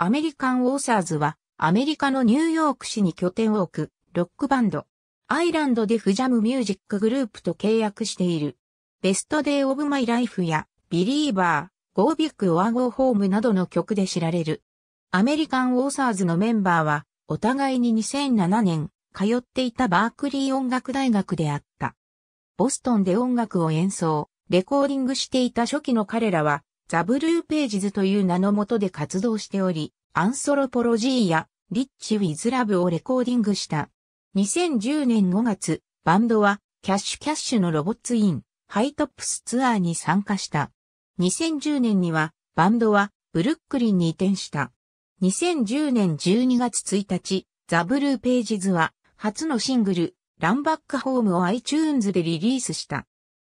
アメリカン・オーサーズは、アメリカのニューヨーク市に拠点を置く、ロックバンド、アイランドデフジャムミュージックグループと契約している。ベストデイ・オブ・マイ・ライフや、ビリーバー、ゴービック・オアゴー・ホームなどの曲で知られる。アメリカン・オーサーズのメンバーは、お互いに2007年、通っていたバークリー音楽大学であった。ボストンで音楽を演奏、レコーディングしていた初期の彼らは、ザ・ブルー・ページズという名のもとで活動しており、アンソロポロジーやリッチ・ウィズ・ラブをレコーディングした。2010年5月、バンドはキャッシュ・キャッシュのロボッツ・イン、ハイトップスツアーに参加した。2010年にはバンドはブルックリンに移転した。2010年12月1日、ザ・ブルー・ページズは初のシングル、ランバック・ホームを iTunes でリリースした。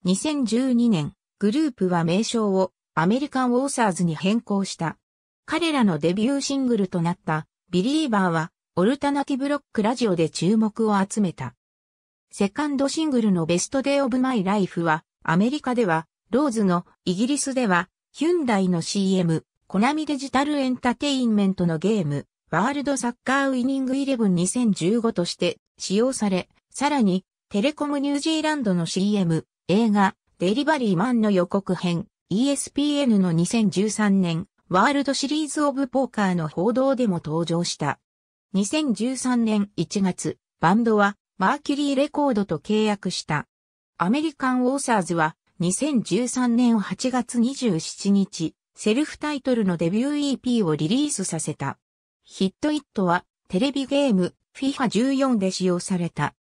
2012年、グループは名称をアメリカン・ウォーサーズに変更した。彼らのデビューシングルとなったビリーバーはオルタナティブロックラジオで注目を集めた。セカンドシングルのベストデイオブマイライフはアメリカではローズのイギリスではヒュンダイの CM コナミデジタルエンタテインメントのゲームワールドサッカーウィニングイレブン2015として使用され、さらにテレコムニュージーランドの CM 映画デリバリーマンの予告編 ESPN の2013年、ワールドシリーズオブポーカーの報道でも登場した。2013年1月、バンドはマーキュリーレコードと契約した。アメリカン・オーサーズは2013年8月27日、セルフタイトルのデビュー EP をリリースさせた。ヒットイットはテレビゲーム FIFA14 で使用された。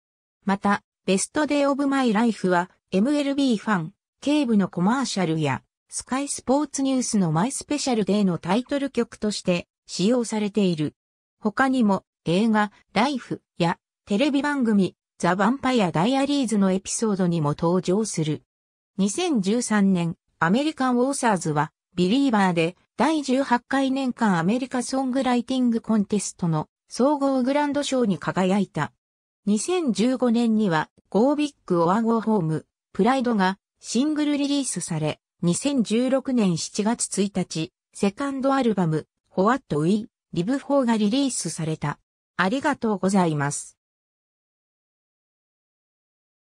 また、ベストデイオブマイライフは MLB ファン、警部のコマーシャルやスカイスポーツニュースのマイスペシャルデーのタイトル曲として使用されている。他にも映画ライフやテレビ番組ザ・ヴァンパイア・ダイアリーズのエピソードにも登場する。2013年アメリカン・ウォーサーズはビリーバーで第18回年間アメリカソングライティングコンテストの総合グランド賞に輝いた。2015年にはゴービック・オアゴーホームプライドがシングルリリースされ、2016年7月1日、セカンドアルバム、ホワットウィリブ4がリリースされた。ありがとうございます。